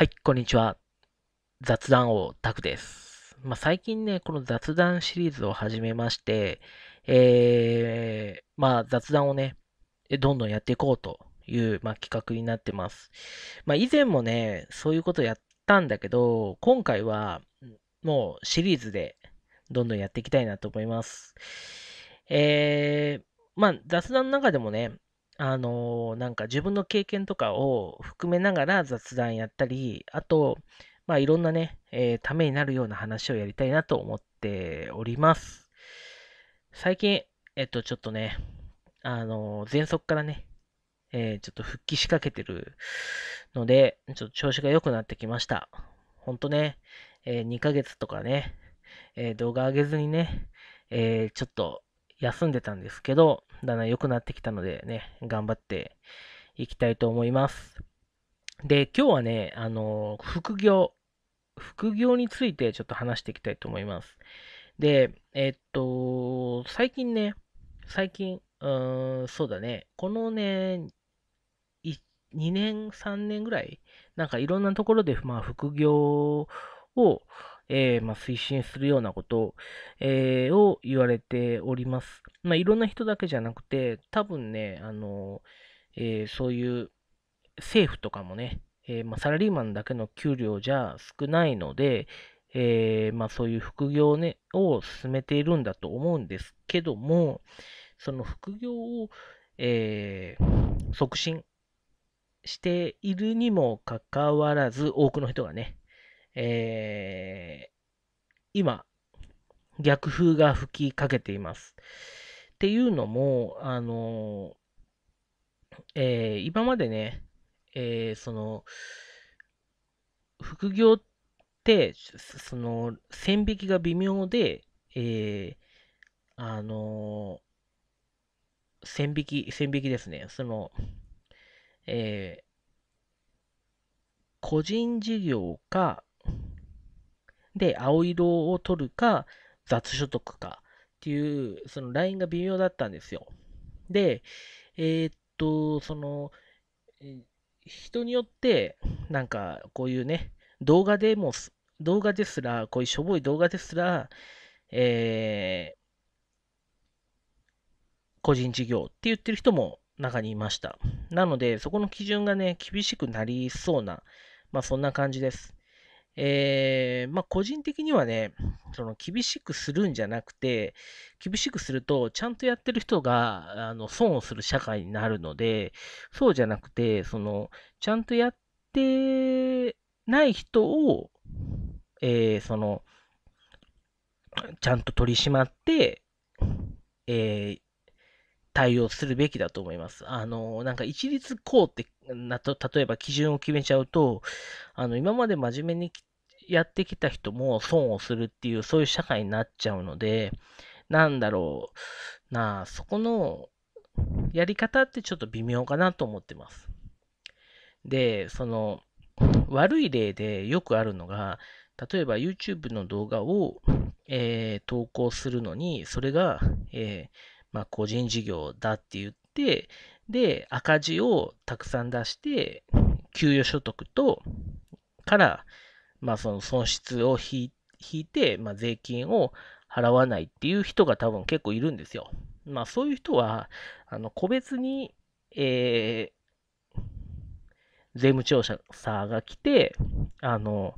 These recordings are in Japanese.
はい、こんにちは。雑談王タクです。まあ、最近ね、この雑談シリーズを始めまして、えー、まあ、雑談をね、どんどんやっていこうという、まあ、企画になってます。まあ、以前もね、そういうことやったんだけど、今回はもうシリーズでどんどんやっていきたいなと思います。えー、まあ、雑談の中でもね、あのなんか自分の経験とかを含めながら雑談やったり、あと、まあ、いろんなね、えー、ためになるような話をやりたいなと思っております。最近、えっと、ちょっとね、あのー、前足からね、えー、ちょっと復帰しかけてるので、ちょっと調子が良くなってきました。ほんとね、えー、2ヶ月とかね、え動画上げずにね、えちょっと休んでたんですけど、だんだん良くなってきたのでね、頑張っていきたいと思います。で、今日はね、あの、副業、副業についてちょっと話していきたいと思います。で、えっと、最近ね、最近、うーん、そうだね、このね、2年、3年ぐらい、なんかいろんなところで、まあ、副業を、えー、まあ、推進するようなことを,、えー、を言われております。まあ、いろんな人だけじゃなくて、多分ね、あのえー、そういう政府とかもね、えまあ、サラリーマンだけの給料じゃ少ないので、えまあ、そういう副業、ね、を進めているんだと思うんですけども、その副業を、え促進しているにもかかわらず、多くの人がね、えー、今、逆風が吹きかけています。っていうのも、あのえー、今までね、えー、その、副業って、その、線引きが微妙で、えー、あの線引き、線引きですね。その、え個人事業か、で、青色を取るか、雑所得かっていう、そのラインが微妙だったんですよ。で、えー、っと、その、人によって、なんかこういうね、動画でも、動画ですら、こういうしょぼい動画ですら、えー、個人事業って言ってる人も中にいました。なので、そこの基準がね、厳しくなりそうな、まあそんな感じです。えー、まあ、個人的にはね、その厳しくするんじゃなくて、厳しくすると、ちゃんとやってる人があの損をする社会になるので、そうじゃなくて、そのちゃんとやってない人を、えー、そのちゃんと取り締まって、えー、対応するべきだと思います。あの、なんか一律こうってなと、例えば基準を決めちゃうと、あの、今まで真面目にやってきた人も損をするっていう、そういう社会になっちゃうので、なんだろうなあ、そこのやり方ってちょっと微妙かなと思ってます。で、その、悪い例でよくあるのが、例えば YouTube の動画を、えー、投稿するのに、それが、えー、まあ、個人事業だって言って、で、赤字をたくさん出して、給与所得と、から、まあ、その損失を引いて、まあ、税金を払わないっていう人が多分結構いるんですよ。まあ、そういう人は、あの個別に、えー、税務調査が来て、あの、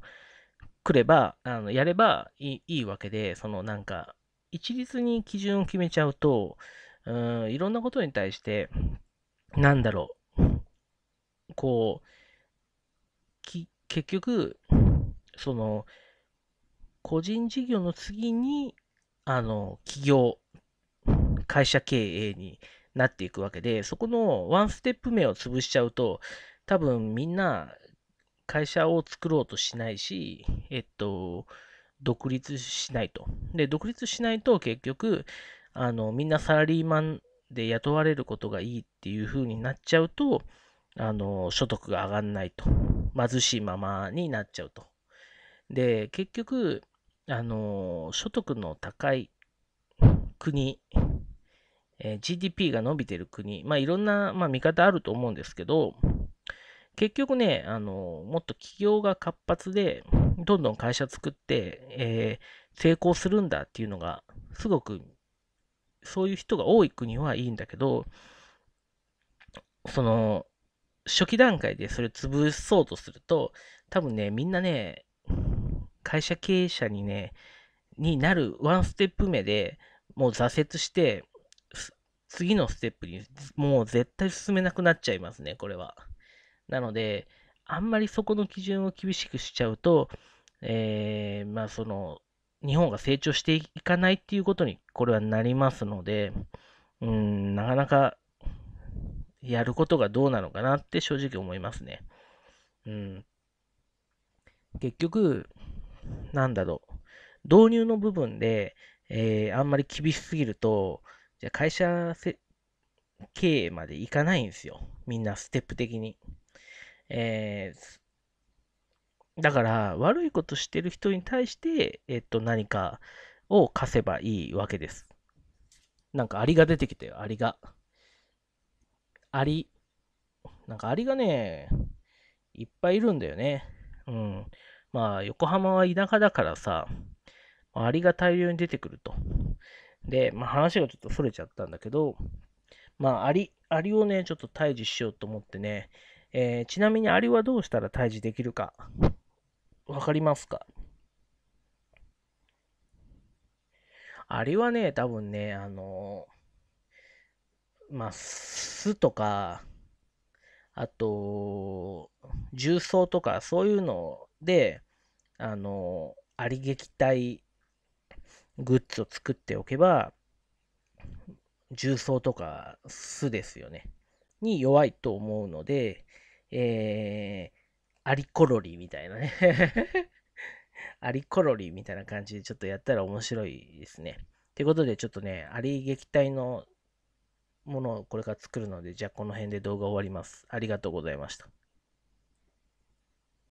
来れば、あのやればいいいいわけで、そのなんか、一律に基準を決めちゃうと、うんいろんなことに対して、なんだろう、こう、結局、その、個人事業の次に、あの、企業、会社経営になっていくわけで、そこのワンステップ目を潰しちゃうと、多分みんな会社を作ろうとしないし、えっと、独立しないと。で、独立しないと結局、あの、みんなサラリーマンで雇われることがいいっていう風になっちゃうと、あの、所得が上がんないと。貧しいままになっちゃうと。で、結局、あの所得の高い国、えー、GDP が伸びてる国、まあ、いろんな、まあ、見方あると思うんですけど、結局ね、あのもっと企業が活発で、どんどん会社作って、えー、成功するんだっていうのが、すごく、そういう人が多い国はいいんだけど、その、初期段階でそれ潰そうとすると、多分ね、みんなね、会社経営者にね、になるワンステップ目でもう挫折して、次のステップにもう絶対進めなくなっちゃいますね、これは。なので、あんまりそこの基準を厳しくしちゃうと、えー、まあその、日本が成長していかないっていうことにこれはなりますので、うん、なかなかやることがどうなのかなって正直思いますね。うん。結局、なんだろう、導入の部分で、えー、あんまり厳しすぎると、じゃ会社経営までいかないんですよ。みんなステップ的に。えー、だから、悪いことしてる人に対して、えっと、何かを課せばいいわけです。なんか、アリが出てきたよ、アリが。アリ。なんか、アリがね、いっぱいいるんだよね。うん。まあ、横浜は田舎だからさ、アリが大量に出てくると。で、まあ、話がちょっとそれちゃったんだけど、まあ、アリ、アリをね、ちょっと退治しようと思ってね、えー、ちなみにアリはどうしたら退治できるか、わかりますかアリはね、多分ね、あのー、まあ、巣とか、あと、重曹とかそういうので、あの、あり撃退グッズを作っておけば、重曹とか酢ですよね。に弱いと思うので、えー、アリコロリみたいなねアリコロリみたいな感じでちょっとやったら面白いですね。ってことでちょっとね、アリ撃退のものをこれから作るので、じゃあこの辺で動画終わります。ありがとうございました。